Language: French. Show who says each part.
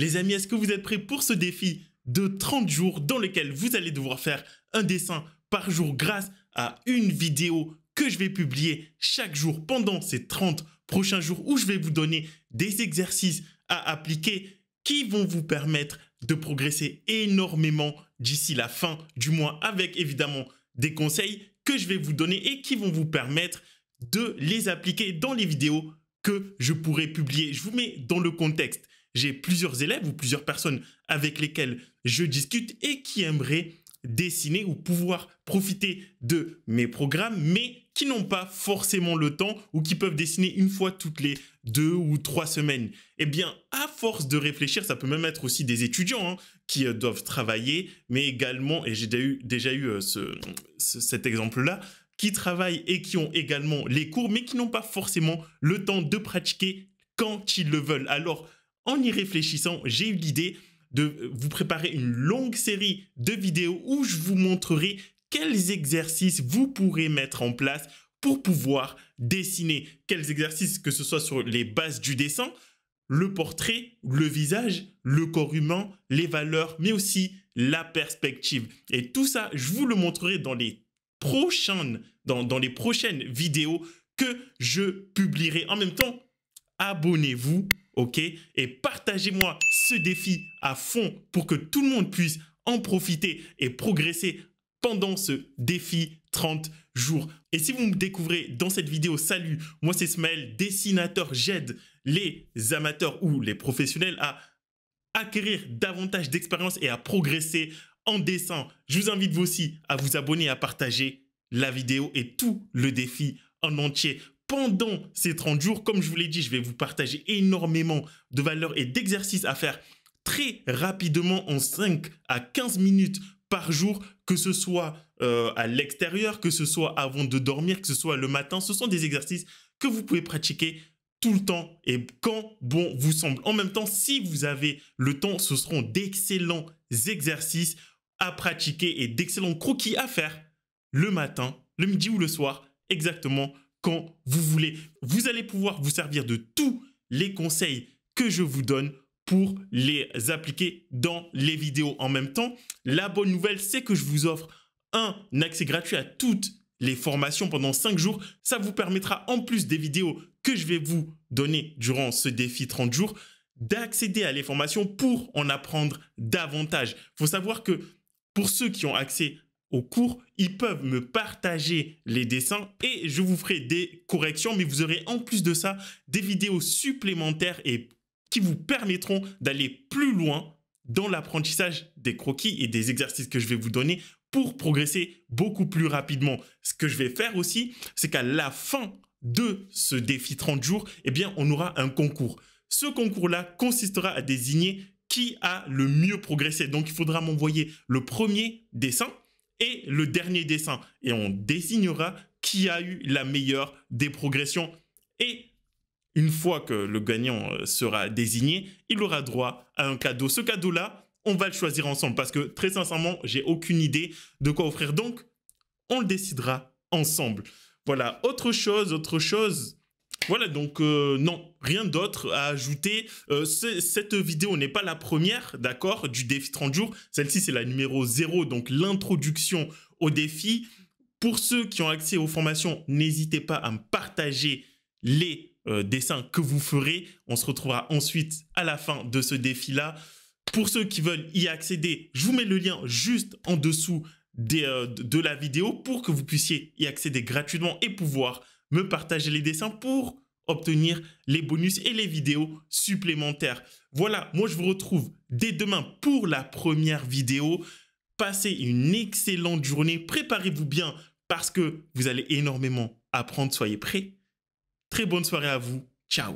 Speaker 1: Les amis, est-ce que vous êtes prêts pour ce défi de 30 jours dans lequel vous allez devoir faire un dessin par jour grâce à une vidéo que je vais publier chaque jour pendant ces 30 prochains jours où je vais vous donner des exercices à appliquer qui vont vous permettre de progresser énormément d'ici la fin du mois avec évidemment des conseils que je vais vous donner et qui vont vous permettre de les appliquer dans les vidéos que je pourrai publier. Je vous mets dans le contexte j'ai plusieurs élèves ou plusieurs personnes avec lesquelles je discute et qui aimeraient dessiner ou pouvoir profiter de mes programmes, mais qui n'ont pas forcément le temps ou qui peuvent dessiner une fois toutes les deux ou trois semaines. Eh bien, à force de réfléchir, ça peut même être aussi des étudiants hein, qui euh, doivent travailler, mais également, et j'ai déjà eu, déjà eu euh, cet exemple-là, qui travaillent et qui ont également les cours, mais qui n'ont pas forcément le temps de pratiquer quand ils le veulent. Alors, en y réfléchissant, j'ai eu l'idée de euh, vous préparer une longue série de vidéos où je vous montrerai quels exercices vous pourrez mettre en place pour pouvoir dessiner. Quels exercices, que ce soit sur les bases du dessin, le portrait, le visage, le corps humain, les valeurs, mais aussi la perspective. Et tout ça, je vous le montrerai dans les prochaines, dans, dans les prochaines vidéos que je publierai. En même temps, abonnez-vous ok Et partagez-moi ce défi à fond pour que tout le monde puisse en profiter et progresser pendant ce défi 30 jours. Et si vous me découvrez dans cette vidéo, salut, moi c'est Smaël, dessinateur, j'aide les amateurs ou les professionnels à acquérir davantage d'expérience et à progresser en dessin. Je vous invite vous aussi à vous abonner, à partager la vidéo et tout le défi en entier pendant ces 30 jours. Comme je vous l'ai dit, je vais vous partager énormément de valeurs et d'exercices à faire très rapidement en 5 à 15 minutes par jour, que ce soit euh, à l'extérieur, que ce soit avant de dormir, que ce soit le matin. Ce sont des exercices que vous pouvez pratiquer tout le temps et quand bon vous semble. En même temps, si vous avez le temps, ce seront d'excellents exercices à pratiquer et d'excellents croquis à faire le matin, le midi ou le soir, exactement quand vous voulez. Vous allez pouvoir vous servir de tous les conseils que je vous donne pour les appliquer dans les vidéos en même temps. La bonne nouvelle, c'est que je vous offre un accès gratuit à toutes les formations pendant 5 jours. Ça vous permettra, en plus des vidéos que je vais vous donner durant ce défi 30 jours, d'accéder à les formations pour en apprendre davantage. Il faut savoir que pour ceux qui ont accès au cours, ils peuvent me partager les dessins et je vous ferai des corrections, mais vous aurez en plus de ça des vidéos supplémentaires et qui vous permettront d'aller plus loin dans l'apprentissage des croquis et des exercices que je vais vous donner pour progresser beaucoup plus rapidement. Ce que je vais faire aussi, c'est qu'à la fin de ce défi 30 jours, eh bien, on aura un concours. Ce concours-là consistera à désigner qui a le mieux progressé. Donc, il faudra m'envoyer le premier dessin et le dernier dessin. Et on désignera qui a eu la meilleure des progressions. Et une fois que le gagnant euh, sera désigné, il aura droit à un cadeau. Ce cadeau-là, on va le choisir ensemble parce que très sincèrement, j'ai aucune idée de quoi offrir. Donc, on le décidera ensemble. Voilà, autre chose, autre chose voilà, donc euh, non, rien d'autre à ajouter. Euh, cette vidéo n'est pas la première, d'accord, du défi 30 jours. Celle-ci, c'est la numéro 0, donc l'introduction au défi. Pour ceux qui ont accès aux formations, n'hésitez pas à me partager les euh, dessins que vous ferez. On se retrouvera ensuite à la fin de ce défi-là. Pour ceux qui veulent y accéder, je vous mets le lien juste en dessous de la vidéo pour que vous puissiez y accéder gratuitement et pouvoir me partager les dessins pour obtenir les bonus et les vidéos supplémentaires. Voilà, moi je vous retrouve dès demain pour la première vidéo. Passez une excellente journée, préparez-vous bien parce que vous allez énormément apprendre, soyez prêts. Très bonne soirée à vous, ciao